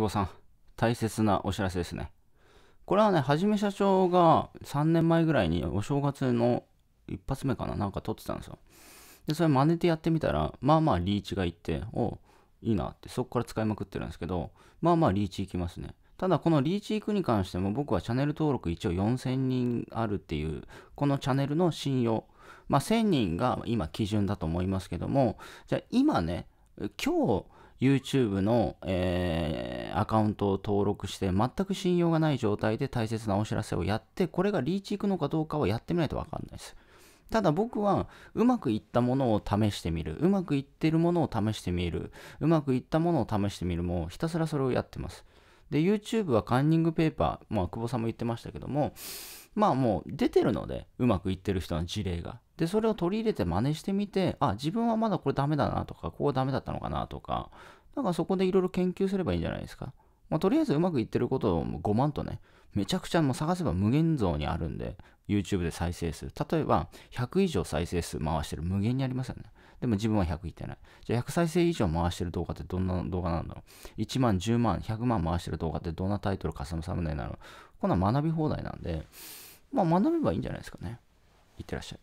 久保さん、大切なお知らせですね。これはね、はじめ社長が3年前ぐらいにお正月の一発目かな、なんか撮ってたんですよ。で、それ真似てやってみたら、まあまあリーチがいって、おいいなって、そこから使いまくってるんですけど、まあまあリーチいきますね。ただこのリーチ行くに関しても僕はチャンネル登録一応4000人あるっていう、このチャンネルの信用。まあ1000人が今基準だと思いますけども、じゃあ今ね、今日、YouTube の、えー、アカウントを登録して、全く信用がない状態で大切なお知らせをやって、これがリーチいくのかどうかはやってみないとわかんないです。ただ僕はうまくいったものを試してみる。うまくいってるものを試してみる。うまくいったものを試してみるもうひたすらそれをやってます。で、YouTube はカンニングペーパー、まあ、久保さんも言ってましたけども、まあもう出てるので、うまくいってる人の事例が。で、それを取り入れて真似してみて、あ、自分はまだこれダメだなとか、ここダメだったのかなとか、なんかそこでいろいろ研究すればいいんじゃないですか。まあ、とりあえずうまくいってることを5万とね、めちゃくちゃもう探せば無限像にあるんで、YouTube で再生数。例えば、100以上再生数回してる無限にありますよね。でも自分は100いってない。じゃあ100再生以上回してる動画ってどんな動画なんだろう ?1 万、10万、100万回してる動画ってどんなタイトル、カスタムサムネなのこんな学び放題なんで、まあ、学べばいいんじゃないですかね。いってらっしゃい。